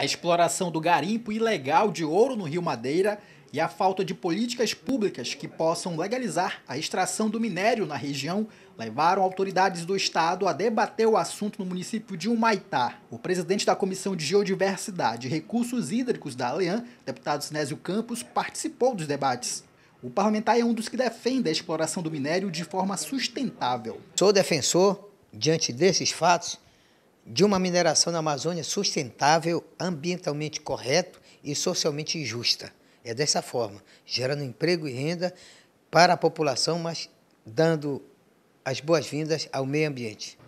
a exploração do garimpo ilegal de ouro no Rio Madeira e a falta de políticas públicas que possam legalizar a extração do minério na região levaram autoridades do estado a debater o assunto no município de Humaitá. O presidente da Comissão de Geodiversidade e Recursos Hídricos da ALEAN, deputado Sinésio Campos, participou dos debates. O parlamentar é um dos que defende a exploração do minério de forma sustentável. Sou defensor, diante desses fatos, de uma mineração na Amazônia sustentável, ambientalmente correto e socialmente justa. É dessa forma, gerando emprego e renda para a população, mas dando as boas-vindas ao meio ambiente.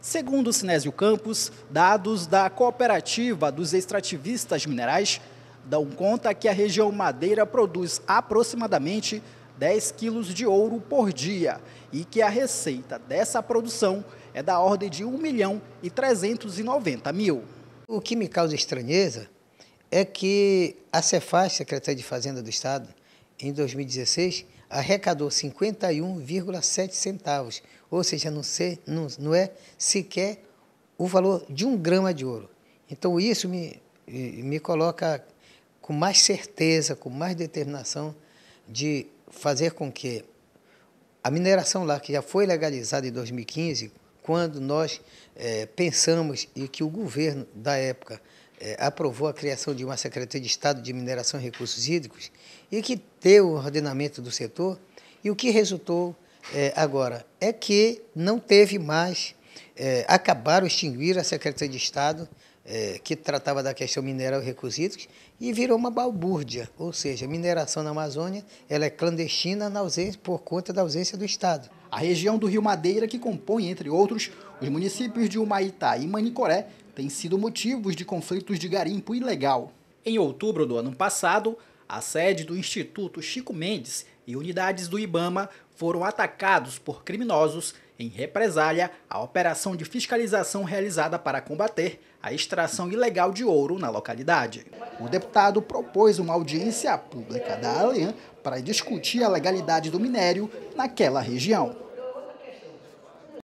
Segundo Sinésio Campos, dados da Cooperativa dos Extrativistas Minerais dão conta que a região Madeira produz aproximadamente 10 quilos de ouro por dia e que a receita dessa produção é da ordem de 1 milhão e 390 mil. O que me causa estranheza é que a Cefaz, Secretaria de Fazenda do Estado, em 2016, arrecadou 51,7 centavos, ou seja, não, ser, não, não é sequer o valor de um grama de ouro. Então isso me, me coloca com mais certeza, com mais determinação de fazer com que a mineração lá, que já foi legalizada em 2015, quando nós é, pensamos e que o governo da época é, aprovou a criação de uma Secretaria de Estado de Mineração e Recursos Hídricos, e que deu o ordenamento do setor, e o que resultou é, agora é que não teve mais, é, acabaram, extinguir a Secretaria de Estado é, que tratava da questão mineral e e virou uma balbúrdia, ou seja, a mineração na Amazônia ela é clandestina na ausência, por conta da ausência do Estado. A região do Rio Madeira, que compõe, entre outros, os municípios de Humaitá e Manicoré, tem sido motivos de conflitos de garimpo ilegal. Em outubro do ano passado, a sede do Instituto Chico Mendes e unidades do Ibama foram atacados por criminosos em represália à operação de fiscalização realizada para combater a extração ilegal de ouro na localidade. O deputado propôs uma audiência pública da ALEAN para discutir a legalidade do minério naquela região.